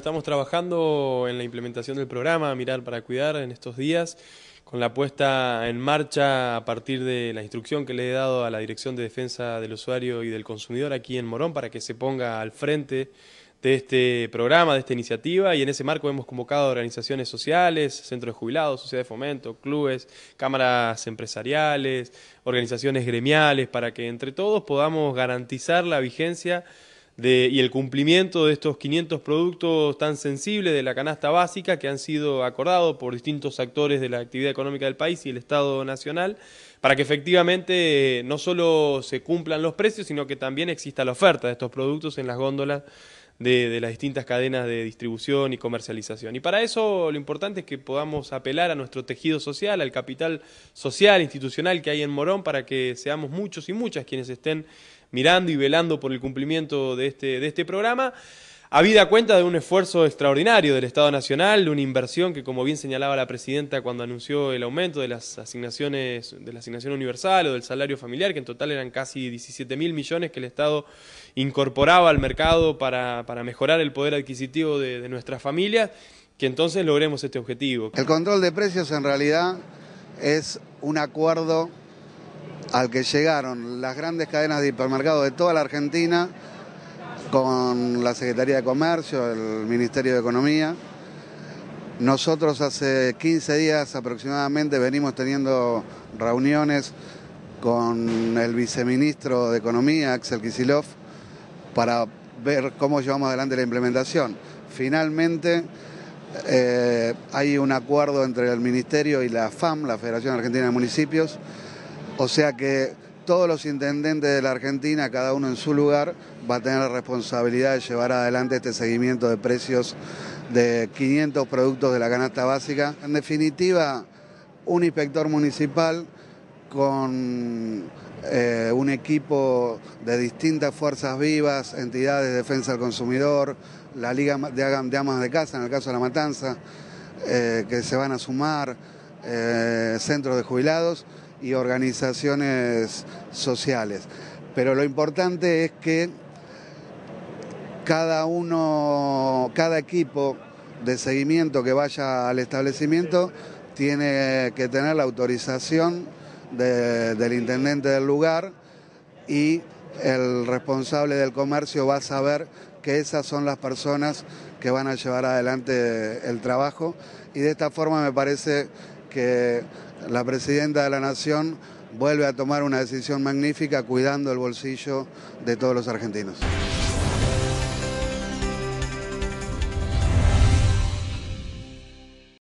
Estamos trabajando en la implementación del programa Mirar para Cuidar en estos días, con la puesta en marcha a partir de la instrucción que le he dado a la Dirección de Defensa del Usuario y del Consumidor aquí en Morón para que se ponga al frente de este programa, de esta iniciativa, y en ese marco hemos convocado organizaciones sociales, centros de jubilados, sociedades de fomento, clubes, cámaras empresariales, organizaciones gremiales, para que entre todos podamos garantizar la vigencia y el cumplimiento de estos 500 productos tan sensibles de la canasta básica que han sido acordados por distintos actores de la actividad económica del país y el Estado Nacional, para que efectivamente eh, no solo se cumplan los precios, sino que también exista la oferta de estos productos en las góndolas de, las distintas cadenas de distribución y comercialización. Y para eso lo importante es que podamos apelar a nuestro tejido social, al capital social, institucional que hay en Morón, para que seamos muchos y muchas quienes estén mirando y velando por el cumplimiento de este, de este programa. Habida cuenta de un esfuerzo extraordinario del Estado Nacional, de una inversión que, como bien señalaba la Presidenta cuando anunció el aumento de las asignaciones, de la asignación universal o del salario familiar, que en total eran casi 17 mil millones que el Estado incorporaba al mercado para, mejorar el poder adquisitivo de, nuestras familias, que entonces logremos este objetivo. El control de precios en realidad es un acuerdo al que llegaron las grandes cadenas de hipermercados de toda la Argentina con la Secretaría de Comercio, el Ministerio de Economía. Nosotros hace 15 días aproximadamente venimos teniendo reuniones con el viceministro de Economía, Axel Kisilov, para ver cómo llevamos adelante la implementación. Finalmente eh, hay un acuerdo entre el Ministerio y la FAM, la Federación Argentina de Municipios, o sea que todos los intendentes de la Argentina, cada uno en su lugar, va a tener la responsabilidad de llevar adelante este seguimiento de precios de 500 productos de la canasta básica. En definitiva, un inspector municipal con eh, un equipo de distintas fuerzas vivas, entidades de defensa del consumidor, la Liga de Amas de Casa, en el caso de La Matanza, eh, que se van a sumar, eh, centros de jubilados y organizaciones sociales. Pero lo importante es que cada uno, cada equipo de seguimiento que vaya al establecimiento tiene que tener la autorización del intendente del lugar y el responsable del comercio va a saber que esas son las personas que van a llevar adelante el trabajo y de esta forma me parece que la presidenta de la Nación vuelve a tomar una decisión magnífica cuidando el bolsillo de todos los argentinos.